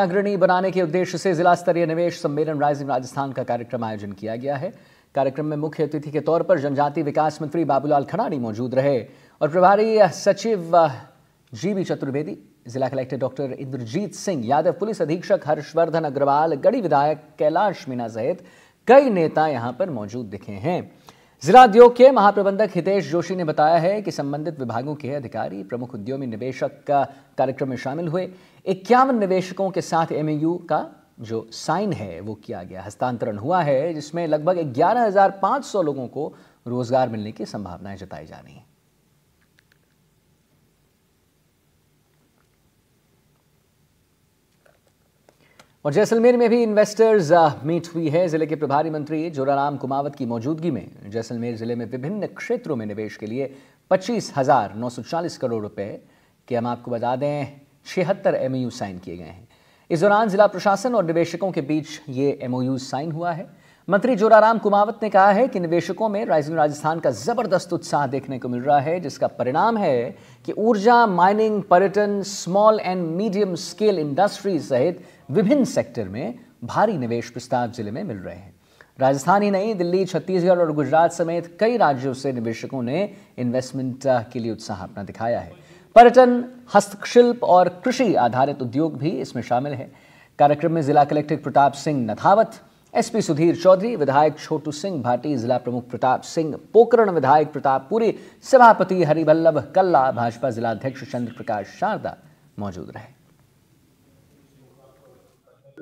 अग्रणी बनाने के उद्देश्य से जिला स्तरीय निवेश सम्मेलन राइजिंग राजस्थान का कार्यक्रम आयोजन किया गया है कार्यक्रम में मुख्य अतिथि के तौर पर जनजाति विकास मंत्री बाबूलाल खड़ाड़ी मौजूद रहे और प्रभारी सचिव जीबी चतुर्वेदी जिला collector doctor Indrajeet Singh Yadav police अधीक्षक हर्षवर्धन अग्रवाल गढ़ी विधायक कैलाश मीना सहित कई नेता यहाँ पर मौजूद दिखे हैं जिला उद्योग के महाप्रबंधक हितेश जोशी ने बताया है कि संबंधित विभागों के अधिकारी प्रमुख उद्यमी निवेशक का कार्यक्रम में शामिल हुए इक्यावन निवेशकों के साथ एमएयू का जो साइन है वो किया गया हस्तांतरण हुआ है जिसमें लगभग ग्यारह लोगों को रोजगार मिलने की संभावनाएं जताई जा रही हैं और जैसलमेर में भी इन्वेस्टर्स मीट हुई है जिले के प्रभारी मंत्री जोराराम कुमावत की मौजूदगी में जैसलमेर जिले में विभिन्न क्षेत्रों में निवेश के लिए पच्चीस हजार नौ सौ चालीस करोड़ रुपए के हम आपको बता दें छिहत्तर एमओयू साइन किए गए हैं इस दौरान जिला प्रशासन और निवेशकों के बीच ये एमओयू साइन हुआ है मंत्री जोराराम कुमावत ने कहा है कि निवेशकों में राइजिंग राजस्थान का जबरदस्त उत्साह देखने को मिल रहा है जिसका परिणाम है कि ऊर्जा माइनिंग पर्यटन small and medium scale industry सहित विभिन्न सेक्टर में भारी निवेश प्रस्ताव जिले में मिल रहे हैं राजस्थान ही नहीं दिल्ली छत्तीसगढ़ और गुजरात समेत कई राज्यों से निवेशकों ने इन्वेस्टमेंट uh, के लिए उत्साह अपना दिखाया है पर्यटन हस्तशिल्प और कृषि आधारित उद्योग भी इसमें शामिल है कार्यक्रम में जिला कलेक्टर प्रताप सिंह नथावत एसपी सुधीर चौधरी विधायक छोटू सिंह भाटी जिला प्रमुख प्रताप सिंह पोकरण विधायक प्रताप पुरी सभापति हरिवल्लभ कल्ला भाजपा जिलाध्यक्ष चंद्र प्रकाश शारदा मौजूद रहे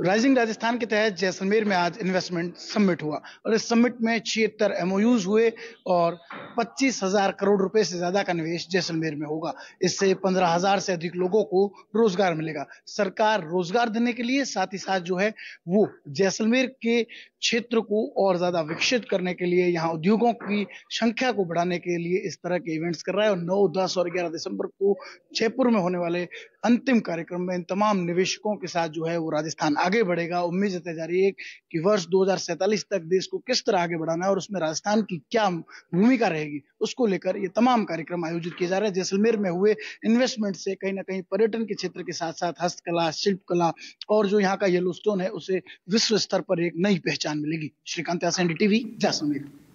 राइजिंग राजस्थान के तहत जैसलमेर में आज इन्वेस्टमेंट समिट हुआ और इस समिट में छिहत्तर एमओयूज हुए और पच्चीस हजार करोड़ रुपए से ज्यादा का निवेश जैसलमेर में होगा इससे पंद्रह हजार से अधिक लोगों को रोजगार मिलेगा सरकार रोजगार देने के लिए साथ ही साथ जो है वो जैसलमेर के क्षेत्र को और ज्यादा विकसित करने के लिए यहाँ उद्योगों की संख्या को बढ़ाने के लिए इस तरह के इवेंट्स कर रहा है और नौ दस और ग्यारह दिसंबर को जयपुर में होने वाले अंतिम कार्यक्रम में इन तमाम निवेशकों के साथ जो है वो राजस्थान आगे आगे बढ़ेगा उम्मीद जताई जा रही है कि वर्ष दो तक देश को किस तरह आगे बढ़ाना है और उसमें राजस्थान की क्या भूमिका रहेगी उसको लेकर ये तमाम कार्यक्रम आयोजित किए जा रहे हैं जैसलमेर में हुए इन्वेस्टमेंट से कहीं ना कहीं पर्यटन के क्षेत्र के साथ साथ हस्तकला शिल्प कला और जो यहाँ का येलो स्टोन है उसे विश्व स्तर पर एक नई पहचान मिलेगी श्रीकांत टीवी जैसलमेर